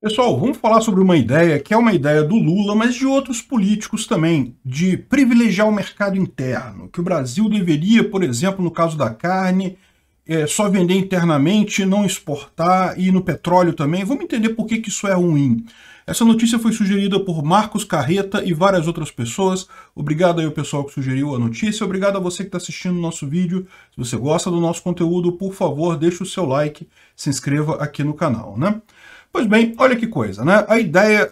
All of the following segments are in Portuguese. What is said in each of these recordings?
Pessoal, vamos falar sobre uma ideia que é uma ideia do Lula, mas de outros políticos também, de privilegiar o mercado interno, que o Brasil deveria, por exemplo, no caso da carne, é, só vender internamente, não exportar, e no petróleo também. Vamos entender por que, que isso é ruim. Essa notícia foi sugerida por Marcos Carreta e várias outras pessoas. Obrigado aí ao pessoal que sugeriu a notícia. Obrigado a você que está assistindo o nosso vídeo. Se você gosta do nosso conteúdo, por favor, deixe o seu like, se inscreva aqui no canal, né? Pois bem, olha que coisa, né? A ideia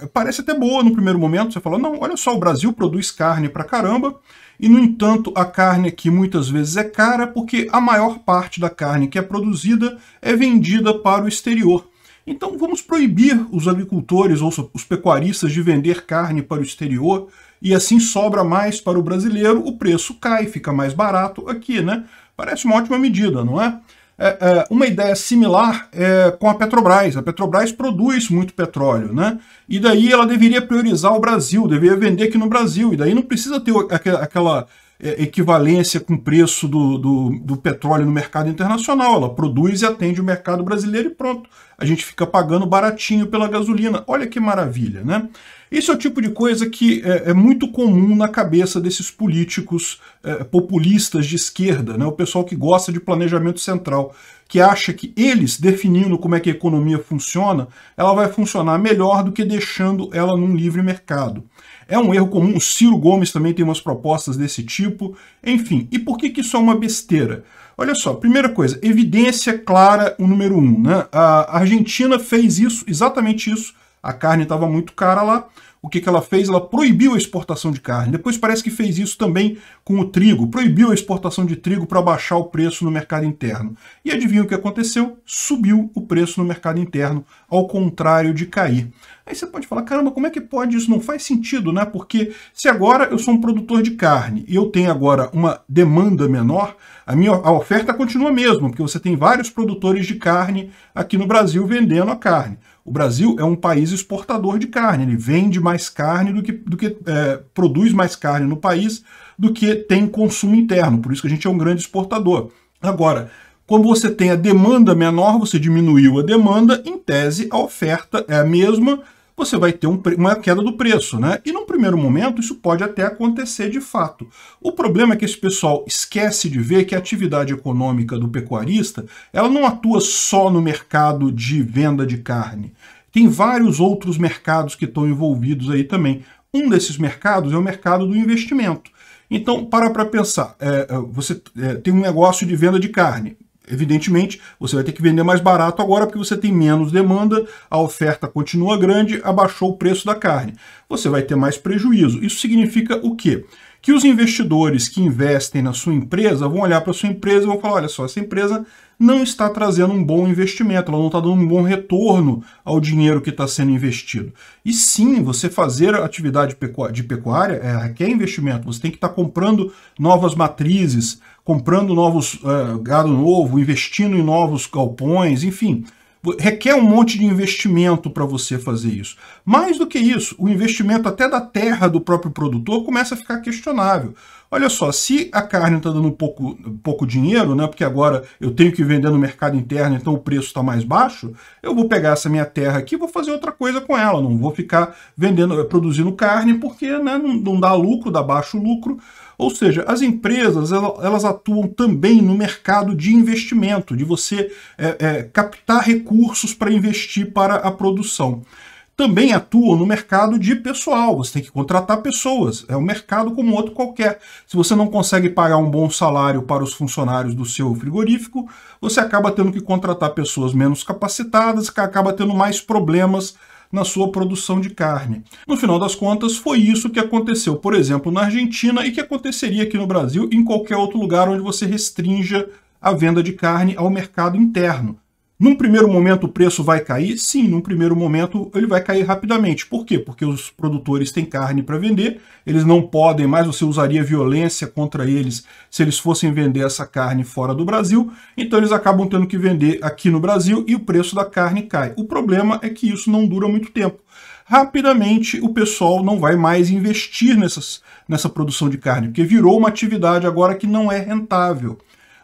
é, parece até boa no primeiro momento. Você falou, não, olha só, o Brasil produz carne pra caramba, e no entanto, a carne aqui muitas vezes é cara porque a maior parte da carne que é produzida é vendida para o exterior. Então vamos proibir os agricultores ou os pecuaristas de vender carne para o exterior e assim sobra mais para o brasileiro, o preço cai, fica mais barato aqui, né? Parece uma ótima medida, não é? É, é, uma ideia similar é, com a Petrobras. A Petrobras produz muito petróleo, né? E daí ela deveria priorizar o Brasil, deveria vender aqui no Brasil, e daí não precisa ter aquela é, equivalência com o preço do, do, do, petróleo no mercado internacional. Ela produz e atende o mercado brasileiro e pronto. A gente fica pagando baratinho pela gasolina. Olha que maravilha, né? Esse é o tipo de coisa que é, é muito comum na cabeça desses políticos é, populistas de esquerda, né? o pessoal que gosta de planejamento central, que acha que eles, definindo como é que a economia funciona, ela vai funcionar melhor do que deixando ela num livre mercado. É um erro comum. O Ciro Gomes também tem umas propostas desse tipo. Enfim, e por que, que isso é uma besteira? Olha só, primeira coisa, evidência clara, o número um. Né? A Argentina fez isso, exatamente isso. A carne estava muito cara lá. O que, que ela fez? Ela proibiu a exportação de carne. Depois parece que fez isso também com o trigo. Proibiu a exportação de trigo para baixar o preço no mercado interno. E adivinha o que aconteceu? Subiu o preço no mercado interno, ao contrário de cair. Aí você pode falar, caramba, como é que pode? Isso não faz sentido, né? Porque se agora eu sou um produtor de carne e eu tenho agora uma demanda menor, a minha a oferta continua a mesma, porque você tem vários produtores de carne aqui no Brasil vendendo a carne. O Brasil é um país exportador de carne, ele vende mais carne do que, do que é, produz mais carne no país do que tem consumo interno, por isso que a gente é um grande exportador. Agora, como você tem a demanda menor, você diminuiu a demanda, em tese a oferta é a mesma, você vai ter um, uma queda do preço, né? E num primeiro momento isso pode até acontecer de fato. O problema é que esse pessoal esquece de ver que a atividade econômica do pecuarista, ela não atua só no mercado de venda de carne. Tem vários outros mercados que estão envolvidos aí também. Um desses mercados é o mercado do investimento. Então, para para pensar, é, é, você é, tem um negócio de venda de carne Evidentemente, você vai ter que vender mais barato agora porque você tem menos demanda, a oferta continua grande, abaixou o preço da carne. Você vai ter mais prejuízo. Isso significa o quê? que os investidores que investem na sua empresa vão olhar para a sua empresa e vão falar, olha só, essa empresa não está trazendo um bom investimento, ela não está dando um bom retorno ao dinheiro que está sendo investido. E sim, você fazer atividade de pecuária é, requer investimento, você tem que estar tá comprando novas matrizes, comprando novos eh, gado novo, investindo em novos galpões, enfim, requer um monte de investimento para você fazer isso. Mais do que isso, o investimento até da terra do próprio produtor começa a ficar questionável. Olha só, se a carne está dando pouco, pouco dinheiro, né, porque agora eu tenho que vender no mercado interno, então o preço está mais baixo, eu vou pegar essa minha terra aqui e vou fazer outra coisa com ela. Não vou ficar vendendo, produzindo carne, porque né, não, não dá lucro, dá baixo lucro ou seja, as empresas elas atuam também no mercado de investimento, de você é, é, captar recursos para investir para a produção. Também atuam no mercado de pessoal, você tem que contratar pessoas, é um mercado como outro qualquer. Se você não consegue pagar um bom salário para os funcionários do seu frigorífico, você acaba tendo que contratar pessoas menos capacitadas, que acaba tendo mais problemas na sua produção de carne. No final das contas, foi isso que aconteceu, por exemplo, na Argentina e que aconteceria aqui no Brasil em qualquer outro lugar onde você restrinja a venda de carne ao mercado interno. Num primeiro momento o preço vai cair? Sim, num primeiro momento ele vai cair rapidamente. Por quê? Porque os produtores têm carne para vender, eles não podem mais, você usaria violência contra eles se eles fossem vender essa carne fora do Brasil, então eles acabam tendo que vender aqui no Brasil e o preço da carne cai. O problema é que isso não dura muito tempo rapidamente o pessoal não vai mais investir nessas, nessa produção de carne, porque virou uma atividade agora que não é rentável.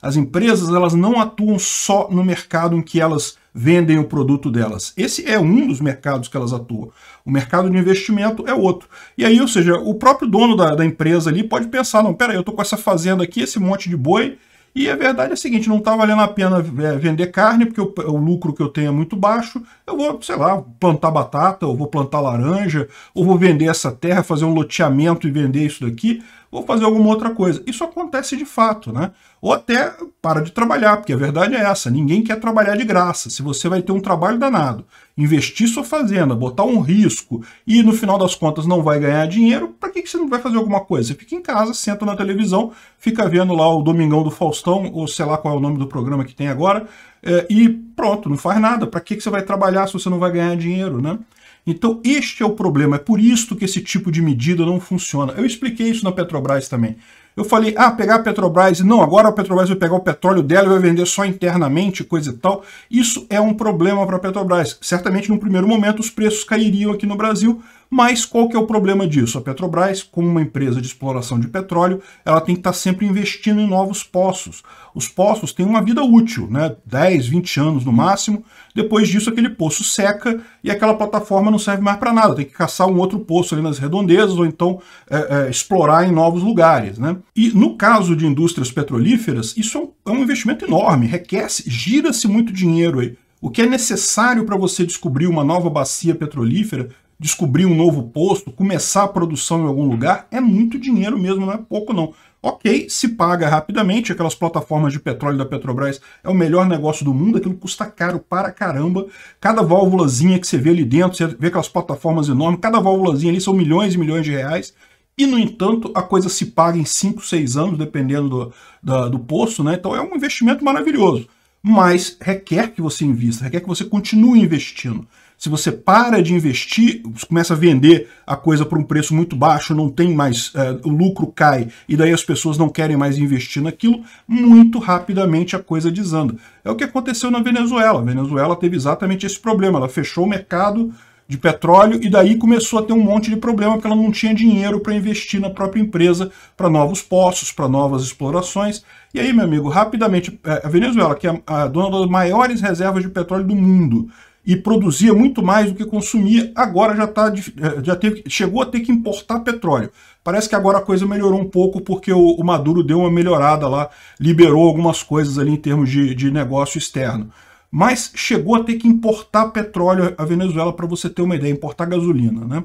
As empresas elas não atuam só no mercado em que elas vendem o produto delas. Esse é um dos mercados que elas atuam. O mercado de investimento é outro. E aí, ou seja, o próprio dono da, da empresa ali pode pensar, não, peraí, eu estou com essa fazenda aqui, esse monte de boi, e a verdade é a seguinte, não está valendo a pena é, vender carne, porque o, o, lucro que eu tenho é muito baixo, eu vou, sei lá, plantar batata, ou vou plantar laranja, ou vou vender essa terra, fazer um loteamento e vender isso daqui, vou fazer alguma outra coisa. Isso acontece de fato, né? Ou até para de trabalhar, porque a verdade é essa: ninguém quer trabalhar de graça. Se você vai ter um trabalho danado, investir sua fazenda, botar um risco e no final das contas não vai ganhar dinheiro, para que, que você não vai fazer alguma coisa? Você fica em casa, senta na televisão, fica vendo lá o Domingão do Faustão, ou sei lá qual é o nome do programa que tem agora, é, e pronto, não faz nada. Para que, que você vai trabalhar se você não vai ganhar dinheiro, né? Então, este é o problema. É por isso que esse tipo de medida não funciona. Eu expliquei isso na Petrobras também. Eu falei, ah, pegar a Petrobras, não, agora a Petrobras vai pegar o petróleo dela e vai vender só internamente, coisa e tal. Isso é um problema para a Petrobras. Certamente, num primeiro momento, os preços cairiam aqui no Brasil, mas qual que é o problema disso? A Petrobras, como uma empresa de exploração de petróleo, ela tem que estar tá sempre investindo em novos poços. Os poços têm uma vida útil, né? 10, 20 anos no máximo. Depois disso, aquele poço seca e aquela plataforma não serve mais para nada. Tem que caçar um outro poço ali nas redondezas ou então é, é, explorar em novos lugares, né? E no caso de indústrias petrolíferas, isso é um é investimento enorme, requece, gira-se muito dinheiro aí. O que é necessário para você descobrir uma nova bacia petrolífera, descobrir um novo posto, começar a produção em algum lugar, é muito dinheiro mesmo, não é pouco não. Ok, se paga rapidamente, aquelas plataformas de petróleo da Petrobras é o melhor negócio do mundo, aquilo custa caro para caramba. Cada válvulazinha que você vê ali dentro, você vê aquelas plataformas enormes, cada válvulazinha ali são milhões e milhões de reais. E, no entanto, a coisa se paga em 5, 6 anos, dependendo do, do poço, né? Então é um investimento maravilhoso. Mas requer que você invista, requer que você continue investindo. Se você para de investir, começa a vender a coisa por um preço muito baixo, não tem mais, eh, o lucro cai e daí as pessoas não querem mais investir naquilo, muito rapidamente a coisa desanda. É o que aconteceu na Venezuela. A Venezuela teve exatamente esse problema. Ela fechou o mercado de petróleo e daí começou a ter um monte de problema porque ela não tinha dinheiro para investir na própria empresa para novos poços, para novas explorações. E aí, meu amigo, rapidamente, é, a Venezuela, que é a dona das maiores reservas de petróleo do mundo e produzia muito mais do que consumia, agora já, tá, é, já teve, chegou a ter que importar petróleo. Parece que agora a coisa melhorou um pouco porque o, o Maduro deu uma melhorada lá, liberou algumas coisas ali em termos de, de negócio externo mas chegou a ter que importar petróleo à Venezuela para você ter uma ideia, importar gasolina, né?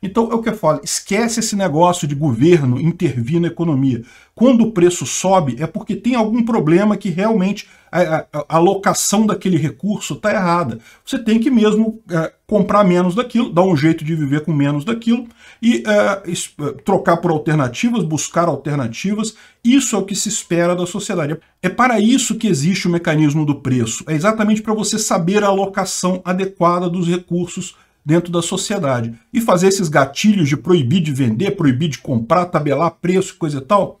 Então é o que eu falo, esquece esse negócio de governo intervir na economia. Quando o preço sobe, é porque tem algum problema que realmente a, a, a locação daquele recurso está errada. Você tem que mesmo é, comprar menos daquilo, dar um jeito de viver com menos daquilo e é, é, trocar por alternativas, buscar alternativas. Isso é o que se espera da sociedade. É para isso que existe o mecanismo do preço. É exatamente para você saber a alocação adequada dos recursos dentro da sociedade. E fazer esses gatilhos de proibir de vender, proibir de comprar, tabelar preço, e coisa e tal,